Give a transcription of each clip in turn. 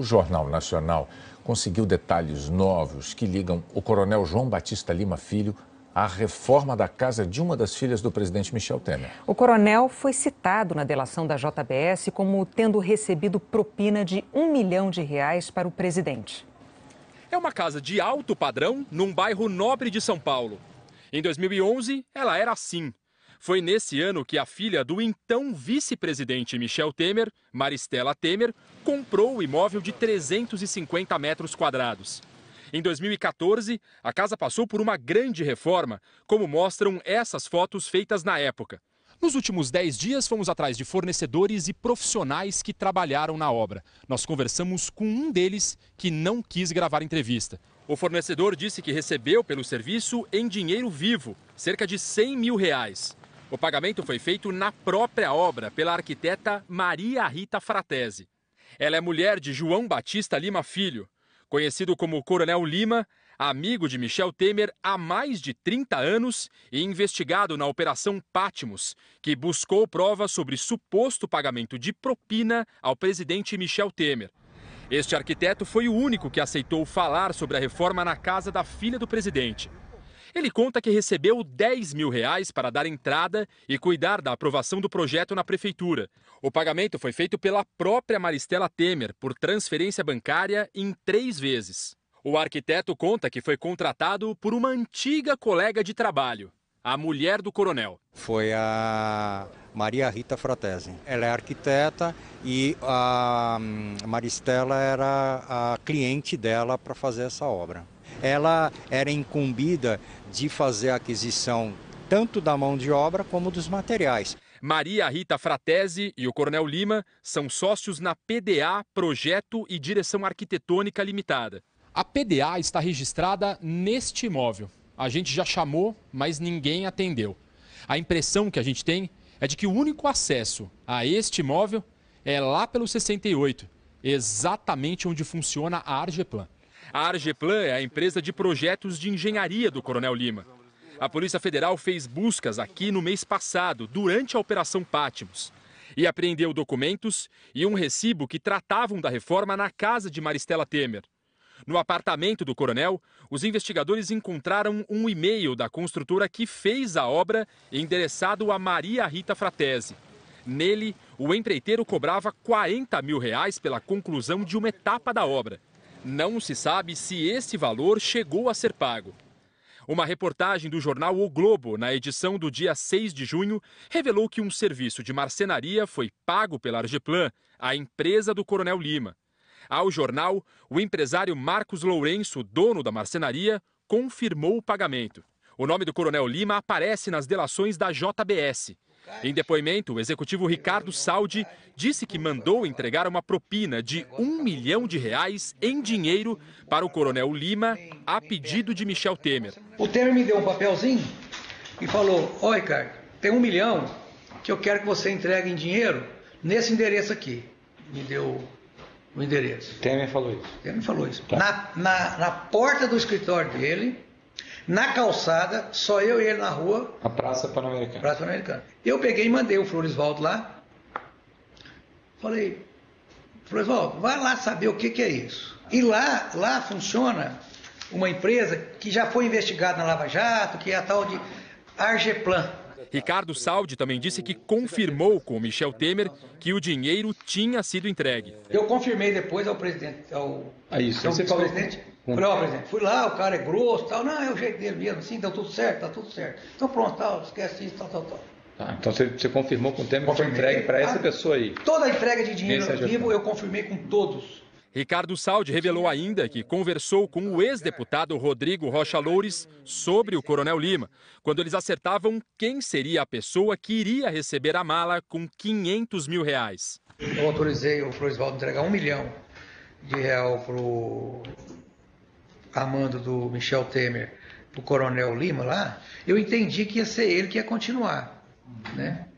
o Jornal Nacional conseguiu detalhes novos que ligam o coronel João Batista Lima Filho à reforma da casa de uma das filhas do presidente Michel Temer. O coronel foi citado na delação da JBS como tendo recebido propina de um milhão de reais para o presidente. É uma casa de alto padrão num bairro nobre de São Paulo. Em 2011, ela era assim, foi nesse ano que a filha do então vice-presidente Michel Temer, Maristela Temer, comprou o imóvel de 350 metros quadrados. Em 2014, a casa passou por uma grande reforma, como mostram essas fotos feitas na época. Nos últimos 10 dias, fomos atrás de fornecedores e profissionais que trabalharam na obra. Nós conversamos com um deles que não quis gravar entrevista. O fornecedor disse que recebeu pelo serviço em dinheiro vivo, cerca de 100 mil reais. O pagamento foi feito na própria obra pela arquiteta Maria Rita Fratese. Ela é mulher de João Batista Lima Filho, conhecido como Coronel Lima, amigo de Michel Temer há mais de 30 anos e investigado na Operação Patmos, que buscou provas sobre suposto pagamento de propina ao presidente Michel Temer. Este arquiteto foi o único que aceitou falar sobre a reforma na casa da filha do presidente. Ele conta que recebeu 10 mil reais para dar entrada e cuidar da aprovação do projeto na prefeitura. O pagamento foi feito pela própria Maristela Temer por transferência bancária em três vezes. O arquiteto conta que foi contratado por uma antiga colega de trabalho a mulher do coronel. Foi a Maria Rita Fratesi. Ela é arquiteta e a hum, Maristela era a cliente dela para fazer essa obra. Ela era incumbida de fazer a aquisição tanto da mão de obra como dos materiais. Maria Rita Fratesi e o Coronel Lima são sócios na PDA Projeto e Direção Arquitetônica Limitada. A PDA está registrada neste imóvel. A gente já chamou, mas ninguém atendeu. A impressão que a gente tem é de que o único acesso a este imóvel é lá pelo 68, exatamente onde funciona a Argeplan. A Argeplan é a empresa de projetos de engenharia do Coronel Lima. A Polícia Federal fez buscas aqui no mês passado, durante a Operação Pátimos, e apreendeu documentos e um recibo que tratavam da reforma na casa de Maristela Temer. No apartamento do coronel, os investigadores encontraram um e-mail da construtora que fez a obra endereçado a Maria Rita Fratese. Nele, o empreiteiro cobrava 40 mil reais pela conclusão de uma etapa da obra. Não se sabe se esse valor chegou a ser pago. Uma reportagem do jornal O Globo, na edição do dia 6 de junho, revelou que um serviço de marcenaria foi pago pela Argeplan, a empresa do Coronel Lima. Ao jornal, o empresário Marcos Lourenço, dono da marcenaria, confirmou o pagamento. O nome do Coronel Lima aparece nas delações da JBS. Em depoimento, o executivo Ricardo Saldi disse que mandou entregar uma propina de um milhão de reais em dinheiro para o coronel Lima a pedido de Michel Temer. O Temer me deu um papelzinho e falou: "Oi, Ricardo, tem um milhão que eu quero que você entregue em dinheiro nesse endereço aqui. Me deu o endereço. Temer falou isso. Temer falou isso. Tá. Na, na, na porta do escritório dele, na calçada, só eu e ele na rua. A Praça Pan-Americana. Praça Pan-Americana. Eu peguei e mandei o Floresvaldo lá. Falei, Floresvaldo, vai lá saber o que, que é isso. E lá, lá funciona uma empresa que já foi investigada na Lava Jato, que é a tal de Argeplan. Ricardo Saldi também disse que confirmou com Michel Temer que o dinheiro tinha sido entregue. Eu confirmei depois ao presidente, ao ah, isso, então, você falou... presidente. Falei, ó, presidente, fui lá, o cara é grosso, tal. Não, é o jeito dele mesmo, sim, deu tudo certo, tá tudo certo. Então pronto, tal, esquece isso, tal, tal, tal. Ah, então você, você, confirmou com o Temer que foi entregue para essa ah, pessoa aí. Toda a entrega de dinheiro vivo eu confirmei com todos. Ricardo Saldi revelou ainda que conversou com o ex-deputado Rodrigo Rocha Loures sobre o Coronel Lima, quando eles acertavam quem seria a pessoa que iria receber a mala com 500 mil reais. Eu autorizei o Florisvaldo entregar um milhão de real para o Armando do Michel Temer, para o Coronel Lima lá. Eu entendi que ia ser ele que ia continuar, né?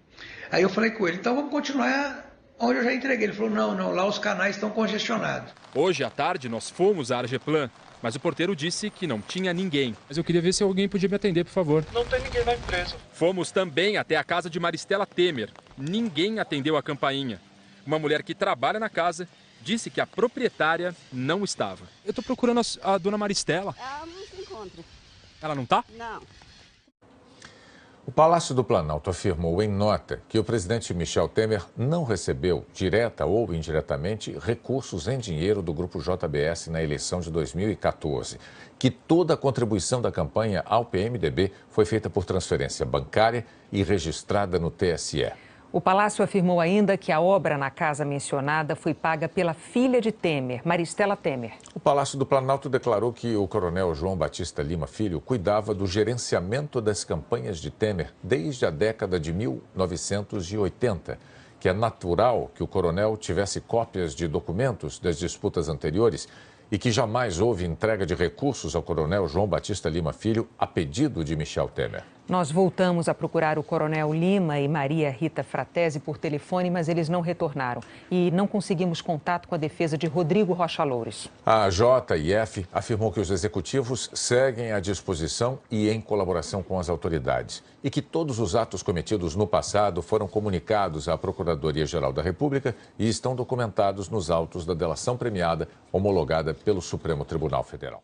Aí eu falei com ele, então vamos continuar onde eu já entreguei. Ele falou: não, não, lá os canais estão congestionados. Hoje à tarde nós fomos à Argeplan, mas o porteiro disse que não tinha ninguém. Mas eu queria ver se alguém podia me atender, por favor. Não tem ninguém na empresa. Fomos também até a casa de Maristela Temer. Ninguém atendeu a campainha. Uma mulher que trabalha na casa disse que a proprietária não estava. Eu estou procurando a, a dona Maristela. Ela não se encontra. Ela não está? Não. O Palácio do Planalto afirmou em nota que o presidente Michel Temer não recebeu, direta ou indiretamente, recursos em dinheiro do grupo JBS na eleição de 2014, que toda a contribuição da campanha ao PMDB foi feita por transferência bancária e registrada no TSE. O palácio afirmou ainda que a obra na casa mencionada foi paga pela filha de Temer, Maristela Temer. O Palácio do Planalto declarou que o coronel João Batista Lima Filho cuidava do gerenciamento das campanhas de Temer desde a década de 1980, que é natural que o coronel tivesse cópias de documentos das disputas anteriores e que jamais houve entrega de recursos ao coronel João Batista Lima Filho a pedido de Michel Temer. Nós voltamos a procurar o Coronel Lima e Maria Rita Fratese por telefone, mas eles não retornaram e não conseguimos contato com a defesa de Rodrigo Rocha Loures. A JIF afirmou que os executivos seguem à disposição e em colaboração com as autoridades e que todos os atos cometidos no passado foram comunicados à Procuradoria-Geral da República e estão documentados nos autos da delação premiada homologada pelo Supremo Tribunal Federal.